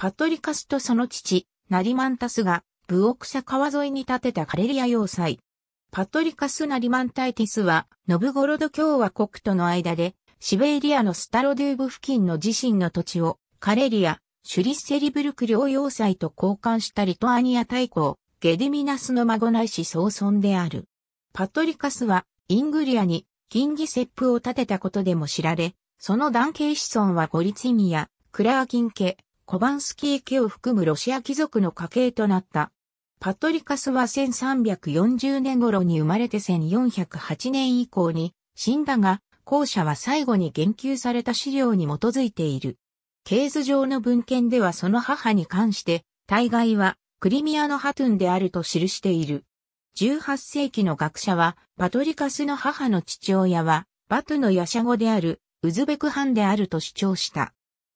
パトリカスとその父、ナリマンタスが、ブオクサ川沿いに建てたカレリア要塞。パトリカス・ナリマンタイティスは、ノブゴロド共和国との間で、シベリアのスタロデューブ付近の自身の土地を、カレリア、シュリッセリブルク領要塞と交換したリトアニア大公、ゲデミナスの孫ないし総孫である。パトリカスは、イングリアに、金ギセップを建てたことでも知られ、その男系子孫はゴリツィミや、クラーキン家、コバンスキー家を含むロシア貴族の家系となった。パトリカスは1340年頃に生まれて1408年以降に死んだが、後者は最後に言及された資料に基づいている。ケース上の文献ではその母に関して、大概はクリミアのハトゥンであると記している。18世紀の学者は、パトリカスの母の父親は、バトのヤシャゴである、ウズベクハンであると主張した。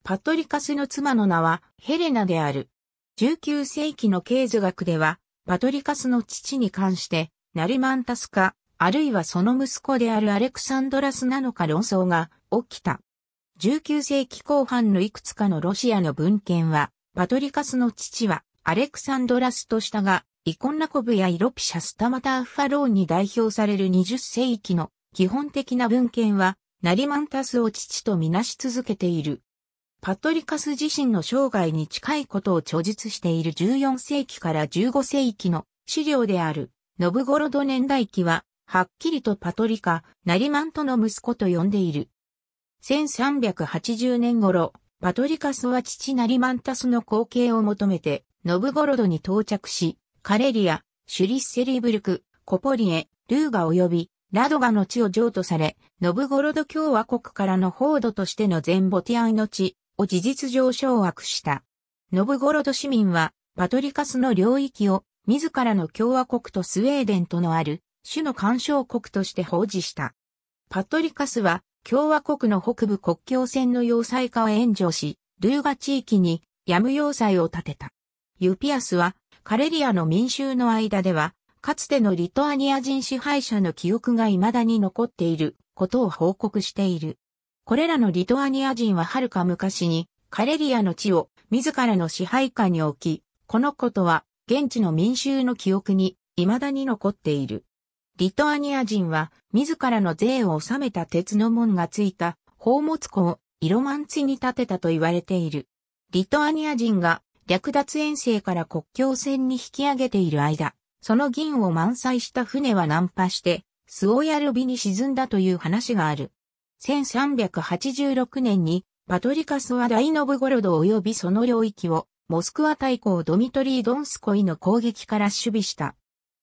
パトリカスの妻の名はヘレナである。19世紀の経図学では、パトリカスの父に関して、ナリマンタスか、あるいはその息子であるアレクサンドラスなのか論争が起きた。19世紀後半のいくつかのロシアの文献は、パトリカスの父はアレクサンドラスとしたが、イコンナコブやイロピシャスタマタアファローンに代表される20世紀の基本的な文献は、ナリマンタスを父とみなし続けている。パトリカス自身の生涯に近いことを著述している14世紀から15世紀の資料である、ノブゴロド年代記は、はっきりとパトリカ、ナリマントの息子と呼んでいる。1380年頃、パトリカスは父ナリマンタスの後継を求めて、ノブゴロドに到着し、カレリア、シュリッセリブルク、コポリエ、ルーガ及び、ラドガの地を譲渡され、ノブゴロド共和国からの報道としての全ボティアンの地、を事実上掌握した。ノブゴロド市民は、パトリカスの領域を自らの共和国とスウェーデンとのある種の干渉国として保持した。パトリカスは共和国の北部国境線の要塞化を援助し、ルーガ地域にヤム要塞を建てた。ユピアスはカレリアの民衆の間では、かつてのリトアニア人支配者の記憶が未だに残っていることを報告している。これらのリトアニア人は遥か昔にカレリアの地を自らの支配下に置き、このことは現地の民衆の記憶に未だに残っている。リトアニア人は自らの税を納めた鉄の門がついた宝物庫を色満地に建てたと言われている。リトアニア人が略奪遠征から国境線に引き上げている間、その銀を満載した船は難破して、スオヤルビに沈んだという話がある。1386年にパトリカスは大ノブゴロド及びその領域をモスクワ大公ドミトリー・ドンスコイの攻撃から守備した。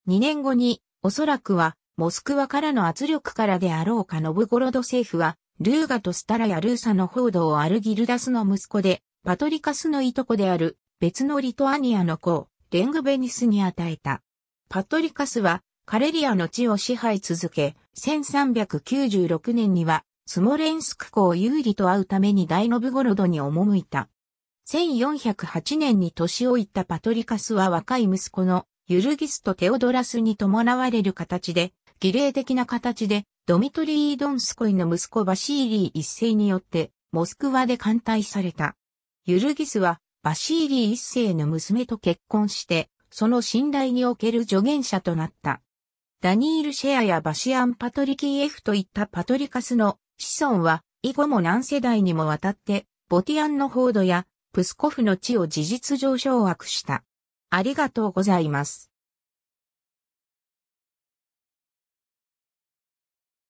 2年後に、おそらくは、モスクワからの圧力からであろうかノブゴロド政府は、ルーガとスタラやルーサの報道をアルギルダスの息子で、パトリカスのいとこである、別のリトアニアの子、レングベニスに与えた。パトリカスは、カレリアの地を支配続け、1396年には、スモレンスク港有利と会うために大ノブゴロドに赴いた。1408年に年老いたパトリカスは若い息子のユルギスとテオドラスに伴われる形で、儀礼的な形で、ドミトリー・ドンスコイの息子バシーリー一世によって、モスクワで艦隊された。ユルギスは、バシーリー一世の娘と結婚して、その信頼における助言者となった。ダニール・シェアやバシアン・パトリキーエフといったパトリカスの子孫は以後も何世代にもわたって、ボティアンの報道やプスコフの地を事実上掌握した。ありがとうございます。